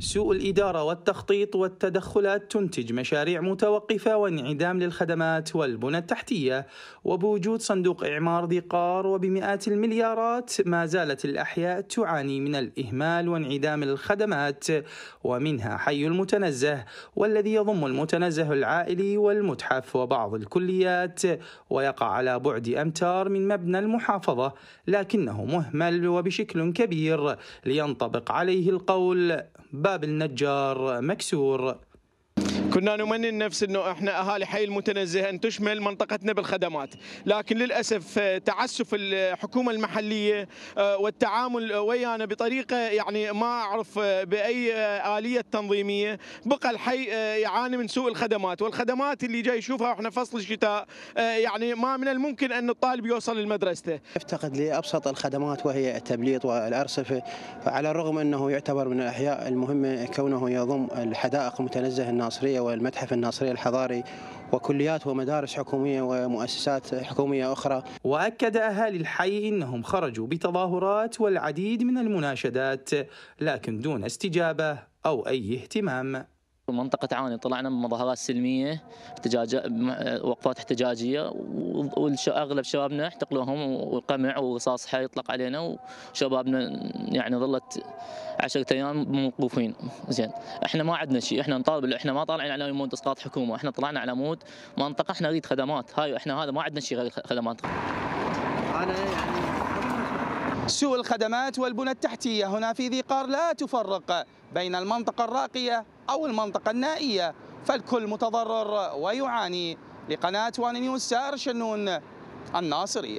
سوء الإدارة والتخطيط والتدخلات تنتج مشاريع متوقفة وانعدام للخدمات والبنى التحتية وبوجود صندوق إعمار ذي قار وبمئات المليارات ما زالت الأحياء تعاني من الإهمال وانعدام الخدمات ومنها حي المتنزه والذي يضم المتنزه العائلي والمتحف وبعض الكليات ويقع على بعد أمتار من مبنى المحافظة لكنه مهمل وبشكل كبير لينطبق عليه القول باب النجار مكسور كنا نمني نفس انه احنا اهالي حي المتنزه ان تشمل منطقتنا بالخدمات، لكن للاسف آه، تعسف الحكومه المحليه آه، والتعامل ويانا بطريقه يعني ما اعرف آه، باي اليه تنظيميه، بقى الحي يعاني من سوء الخدمات، والخدمات اللي جاي يشوفها احنا فصل الشتاء يعني ما من الممكن ان الطالب يوصل لمدرسته. افتقد لابسط الخدمات وهي التبليط والارصفه، على الرغم انه يعتبر من الاحياء المهمه كونه يضم الحدائق المتنزه الناصريه والمتحف الناصري الحضاري وكليات ومدارس حكومية ومؤسسات حكومية أخرى وأكد أهالي الحي إنهم خرجوا بتظاهرات والعديد من المناشدات لكن دون استجابة أو أي اهتمام منطقة عاني طلعنا من مظاهرات سلمية احتجاج وقفات احتجاجية وأغلب شبابنا احتقلوهم وقمع ورصاص حي يطلق علينا وشبابنا يعني ظلت عشرة أيام موقوفين زين احنا ما عندنا شيء احنا نطالب احنا ما طالعين على مود اسقاط حكومة احنا طلعنا على مود منطقة احنا نريد خدمات هاي احنا هذا ما عندنا شيء غير خدمات أنا يعني سوء الخدمات والبنى التحتية هنا في ذي قار لا تفرق بين المنطقة الراقية أو المنطقة النائية فالكل متضرر ويعاني لقناة وان نيوز سار شنون الناصرية